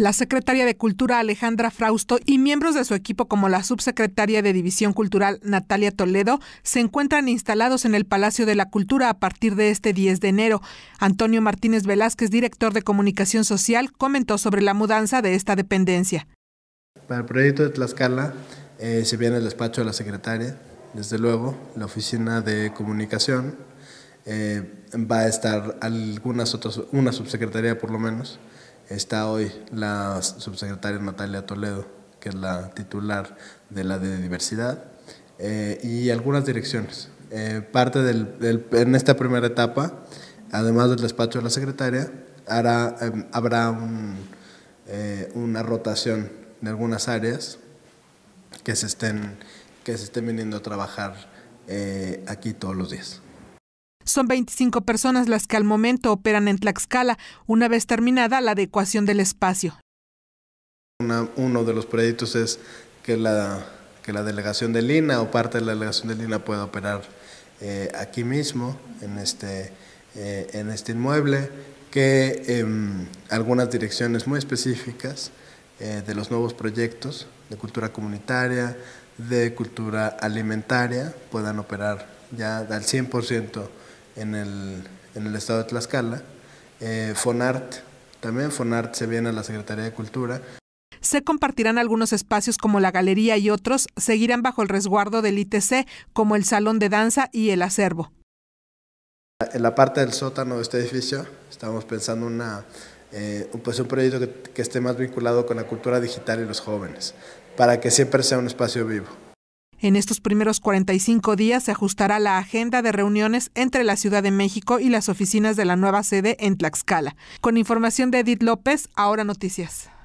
la secretaria de Cultura Alejandra Frausto y miembros de su equipo como la subsecretaria de División Cultural Natalia Toledo se encuentran instalados en el Palacio de la Cultura a partir de este 10 de enero. Antonio Martínez Velázquez, director de Comunicación Social, comentó sobre la mudanza de esta dependencia. Para el proyecto de Tlaxcala eh, se viene el despacho de la secretaria, desde luego, la oficina de comunicación, eh, va a estar algunas otras, una subsecretaría por lo menos, está hoy la subsecretaria Natalia Toledo, que es la titular de la de diversidad, eh, y algunas direcciones. Eh, parte del, en esta primera etapa, además del despacho de la secretaria, em, habrá eh, una rotación de algunas áreas que que se estén viniendo a trabajar aquí todos los días. Son 25 personas las que al momento operan en Tlaxcala, una vez terminada la adecuación del espacio. uno de los proyectos es que la, que la delegación de Lina o parte de la delegación de Lina pueda operar eh, aquí mismo, en este, eh, en este inmueble, que em, algunas direcciones muy específicas eh, de los nuevos proyectos de cultura comunitaria, de cultura alimentaria, puedan operar ya al 100% en el, estado de Tlaxcala. Eh, Fonart, también Fonart se viene a la Secretaría de Cultura. Se compartirán algunos espacios como la galería y otros seguirán bajo el resguardo del ITC, como el salón de danza y el acervo. En la parte del sótano de este edificio estamos pensando una, eh, pues un proyecto que esté más vinculado con la cultura digital y los jóvenes, para que siempre sea un espacio vivo. En estos primeros 45 días se ajustará la agenda de reuniones entre la Ciudad de México y las oficinas de la nueva sede en Tlaxcala. Con información de Edith López, ahora noticias.